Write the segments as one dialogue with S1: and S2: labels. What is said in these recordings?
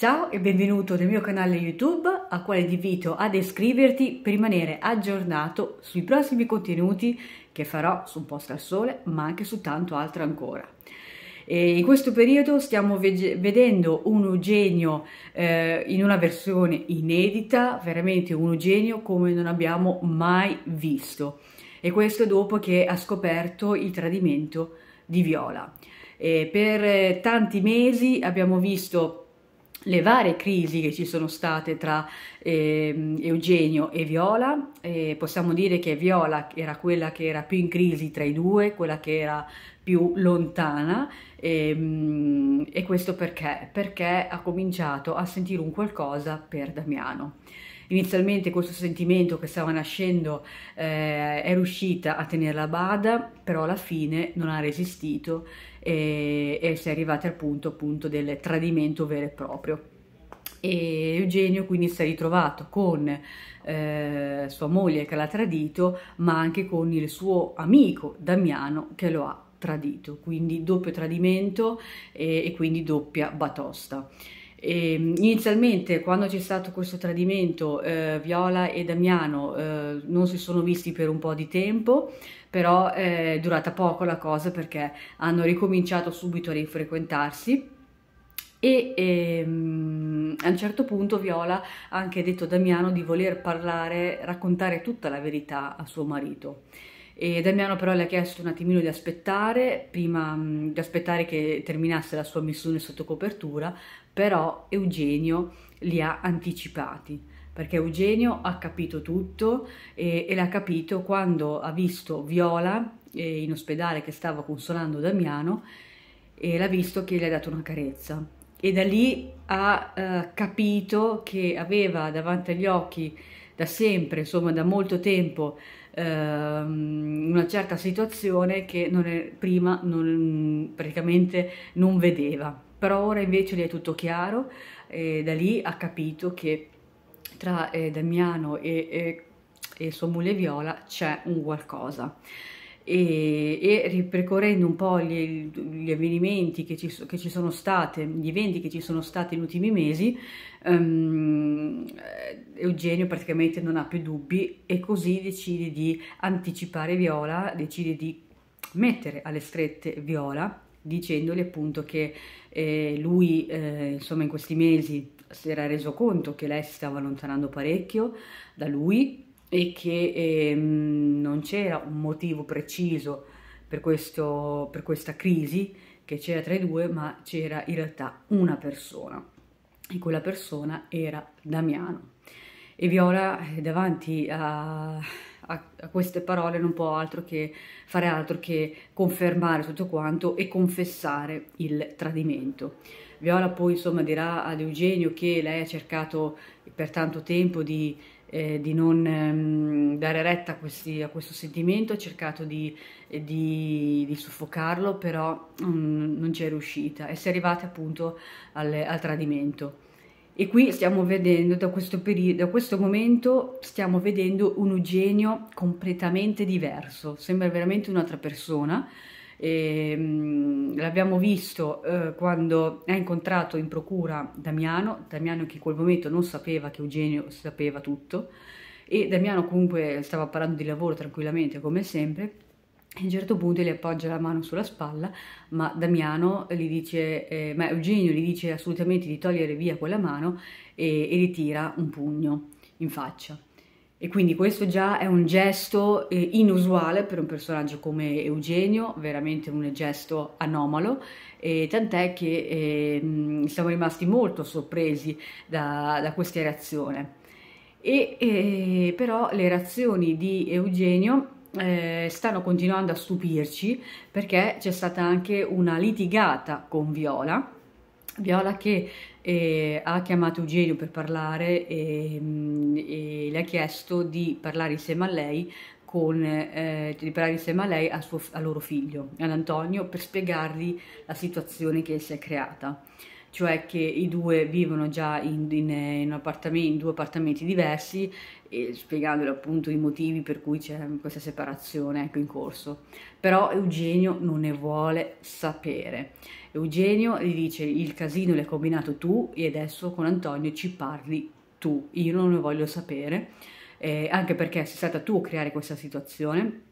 S1: Ciao e benvenuto nel mio canale YouTube a quale ti invito ad iscriverti per rimanere aggiornato sui prossimi contenuti che farò su Un al Sole ma anche su tanto altro ancora. E in questo periodo stiamo vedendo un Eugenio eh, in una versione inedita, veramente un Eugenio come non abbiamo mai visto e questo dopo che ha scoperto il tradimento di Viola. E per tanti mesi abbiamo visto le varie crisi che ci sono state tra eh, Eugenio e Viola, eh, possiamo dire che Viola era quella che era più in crisi tra i due, quella che era più lontana e, ehm, e questo perché? Perché ha cominciato a sentire un qualcosa per Damiano. Inizialmente questo sentimento che stava nascendo eh, è riuscita a tenerla a bada, però alla fine non ha resistito e, e si è arrivati al punto appunto del tradimento vero e proprio. E Eugenio quindi si è ritrovato con eh, sua moglie che l'ha tradito, ma anche con il suo amico Damiano che lo ha tradito, quindi doppio tradimento e, e quindi doppia batosta. E ehm, inizialmente, quando c'è stato questo tradimento, eh, Viola e Damiano eh, non si sono visti per un po' di tempo, però eh, è durata poco la cosa perché hanno ricominciato subito a rifrequentarsi. E ehm, a un certo punto Viola ha anche detto a Damiano di voler parlare, raccontare tutta la verità a suo marito. E Damiano però le ha chiesto un attimino di aspettare, prima mh, mm, di aspettare che terminasse la sua missione sotto copertura, però Eugenio li ha anticipati perché Eugenio ha capito tutto e, e l'ha capito quando ha visto Viola eh, in ospedale che stava consolando Damiano e l'ha visto che gli ha dato una carezza e da lì ha eh, capito che aveva davanti agli occhi da sempre, insomma da molto tempo, ehm, una certa situazione che non è, prima non, praticamente non vedeva. Però ora invece gli è tutto chiaro e da lì ha capito che tra eh, Damiano e, e, e sua moglie Viola c'è un qualcosa e, e ripercorrendo un po' gli, gli avvenimenti che ci, che ci, sono stati, gli eventi che ci sono stati negli ultimi mesi, um, Eugenio praticamente non ha più dubbi e così decide di anticipare Viola, decide di mettere alle strette Viola dicendole appunto che eh, lui eh, insomma in questi mesi si era reso conto che lei si stava allontanando parecchio da lui e che eh, non c'era un motivo preciso per, questo, per questa crisi che c'era tra i due, ma c'era in realtà una persona e quella persona era Damiano. E Viola eh, davanti a, a, queste parole non può altro che fare altro che confermare tutto quanto e confessare il tradimento. Viola poi insomma dirà ad Eugenio che lei ha cercato per tanto tempo di, eh, di non ehm, dare retta a, questi, a, questo sentimento, ha cercato di, eh, di, di soffocarlo, però mm, non ci è riuscita e si è arrivata appunto al, al tradimento. E qui stiamo vedendo, da questo, periodo, da questo momento, stiamo vedendo un Eugenio completamente diverso, sembra veramente un'altra persona, e, ehm, l'abbiamo visto eh, quando ha incontrato in procura Damiano, Damiano che in quel momento non sapeva che Eugenio sapeva tutto e Damiano comunque stava parlando di lavoro tranquillamente come sempre a un certo punto gli appoggia la mano sulla spalla, ma Damiano gli dice, eh, ma Eugenio gli dice assolutamente di togliere via quella mano e, e gli tira un pugno in faccia. E quindi questo già è un gesto eh, inusuale per un personaggio come Eugenio, veramente un gesto anomalo, e tant'è che eh, siamo rimasti molto sorpresi da, da questa reazione. E, eh, però le reazioni di Eugenio eh, stanno continuando a stupirci perché c'è stata anche una litigata con Viola, Viola che eh, ha chiamato Eugenio per parlare e, mm, e, le ha chiesto di parlare insieme a lei con, eh, di parlare insieme a lei al, suo, al loro figlio, ad Antonio, per spiegargli la situazione che si è creata cioè che i due vivono già in, in, in, appartamenti, in due appartamenti diversi e spiegandole appunto i motivi per cui c'è questa separazione ecco, in corso. Però Eugenio non ne vuole sapere. Eugenio gli dice il casino l'hai combinato tu e adesso con Antonio ci parli tu, io non ne voglio sapere, eh, anche perché sei stata tu a creare questa situazione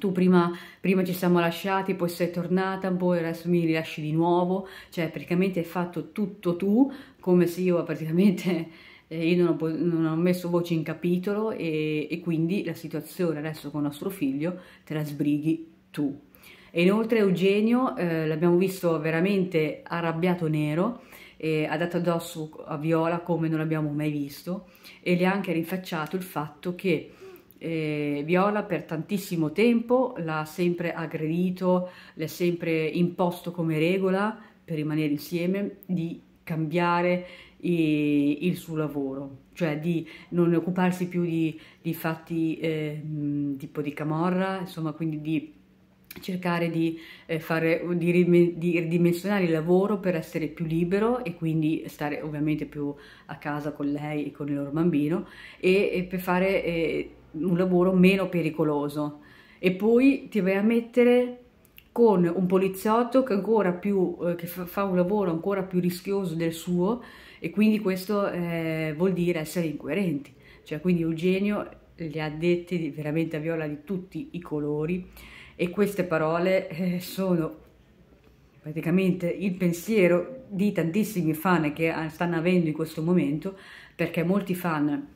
S1: tu prima, prima, ci siamo lasciati, poi sei tornata, poi adesso mi rilasci di nuovo, cioè praticamente hai fatto tutto tu, come se io praticamente eh, io non ho, non ho, messo voce in capitolo e, e quindi la situazione adesso con nostro figlio te la sbrighi tu. E inoltre Eugenio eh, l'abbiamo visto veramente arrabbiato nero, eh, ha dato addosso a Viola come non l'abbiamo mai visto e le ha anche rinfacciato il fatto che eh, Viola per tantissimo tempo l'ha sempre aggredito, le ha sempre imposto come regola per rimanere insieme di cambiare eh, il suo lavoro, cioè di non occuparsi più di, di fatti eh, tipo di camorra, insomma quindi di cercare di, eh, fare, di, di ridimensionare il lavoro per essere più libero e quindi stare ovviamente più a casa con lei e con il loro bambino e, e per fare eh, un lavoro meno pericoloso e poi ti vai a mettere con un poliziotto che, più, eh, che fa un lavoro ancora più rischioso del suo e quindi questo eh, vuol dire essere incoerenti. Cioè, quindi Eugenio le ha dette veramente a viola di tutti i colori e queste parole eh, sono praticamente il pensiero di tantissimi fan che eh, stanno avendo in questo momento perché molti fan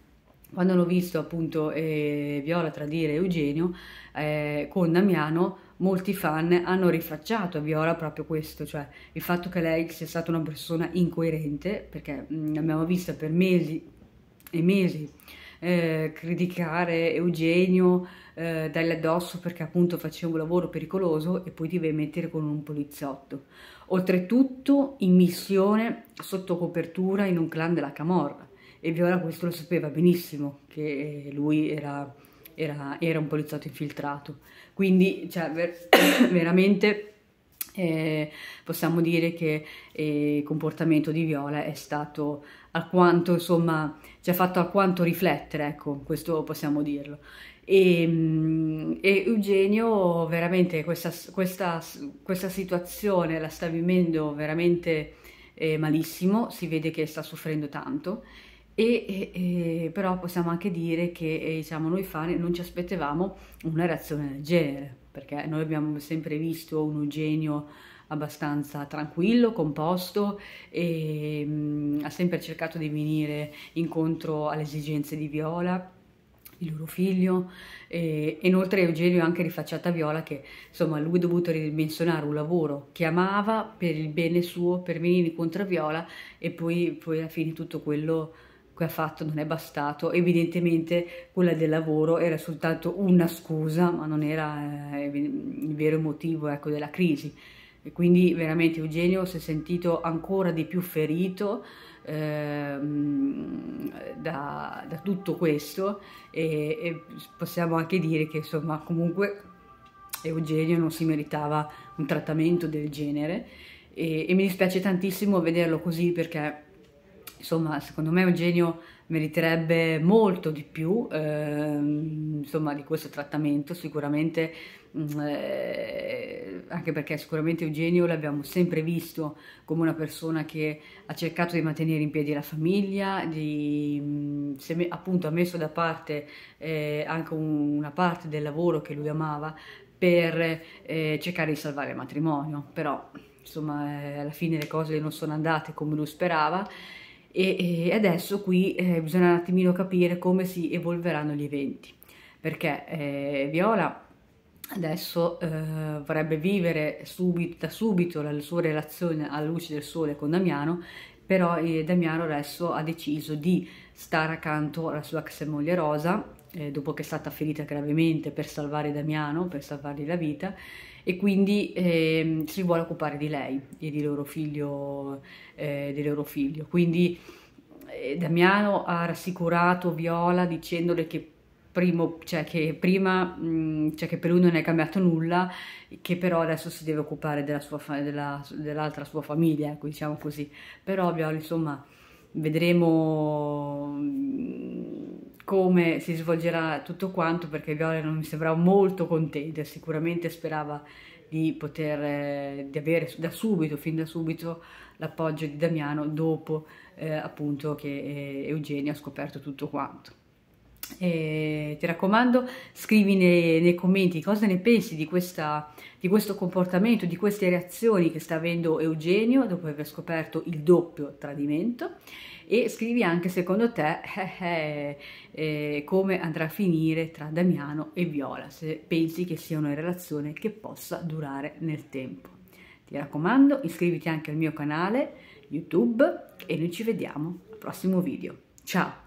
S1: quando hanno visto appunto eh, Viola tradire Eugenio eh, con Damiano, molti fan hanno rifacciato a Viola proprio questo, cioè il fatto che lei sia stata una persona incoerente, perché mh, abbiamo visto per mesi e mesi eh, criticare Eugenio, eh, dargli addosso perché appunto faceva un lavoro pericoloso e poi ti vai a mettere con un poliziotto. Oltretutto in missione sotto copertura in un clan della Camorra e Viola questo lo sapeva benissimo che eh, lui era, era, era un poliziotto infiltrato. Quindi, cioè, ver veramente... Eh, possiamo dire che eh, il comportamento di Viola è stato alquanto, insomma, ci ha fatto alquanto riflettere, ecco, questo possiamo dirlo. E, mm, e Eugenio veramente questa, questa, questa, situazione la sta vivendo veramente eh, malissimo, si vede che sta soffrendo tanto e, e, però possiamo anche dire che eh, diciamo, noi fan non ci aspettavamo una reazione del genere, perché noi abbiamo sempre visto un Eugenio abbastanza tranquillo, composto e mh, mm, ha sempre cercato di venire incontro alle esigenze di Viola il loro figlio e inoltre Eugenio ha anche rifacciato a Viola che insomma lui ha dovuto ridimensionare un lavoro che amava per il bene suo per venire incontro a Viola e poi, poi alla fine tutto quello che ha fatto non è bastato, evidentemente quella del lavoro era soltanto una scusa, ma non era eh, il vero motivo ecco, della crisi. E quindi veramente Eugenio si è sentito ancora di più ferito eh, da, da, tutto questo e, e, possiamo anche dire che insomma comunque Eugenio non si meritava un trattamento del genere e, e mi dispiace tantissimo vederlo così perché insomma secondo me Eugenio meriterebbe molto di più ehm, insomma, di questo trattamento sicuramente mm, eh, anche perché sicuramente Eugenio l'abbiamo sempre visto come una persona che ha cercato di mantenere in piedi la famiglia di, mm, se, appunto ha messo da parte eh, anche un, una parte del lavoro che lui amava per eh, cercare di salvare il matrimonio però insomma eh, alla fine le cose non sono andate come lui sperava e, e adesso qui eh, bisogna un attimino capire come si evolveranno gli eventi perché eh, Viola adesso eh, vorrebbe vivere subito, da subito la sua relazione alla luce del sole con Damiano però eh, Damiano adesso ha deciso di stare accanto alla sua ex moglie Rosa eh, dopo che è stata ferita gravemente per salvare Damiano, per salvargli la vita e quindi eh, si vuole occupare di lei e di loro figlio. Eh, di loro figlio. Quindi eh, Damiano ha rassicurato Viola dicendole che, primo, cioè che prima, mh, cioè che per lui non è cambiato nulla, che però adesso si deve occupare dell'altra sua, della, dell sua famiglia, ecco, diciamo così. Però Viola, insomma, vedremo come si svolgerà tutto quanto perché Viola non mi sembrava molto contenta, sicuramente sperava di poter eh, di avere da subito, fin da subito, l'appoggio di Damiano dopo eh, appunto che eh, Eugenia ha scoperto tutto quanto eh, ti raccomando scrivi nei, nei, commenti cosa ne pensi di, questa, di questo comportamento, di queste reazioni che sta avendo Eugenio dopo aver scoperto il doppio tradimento e scrivi anche secondo te eh, eh, eh, come andrà a finire tra Damiano e Viola, se pensi che sia una relazione che possa durare nel tempo. Ti raccomando iscriviti anche al mio canale YouTube e noi ci vediamo al prossimo video. Ciao!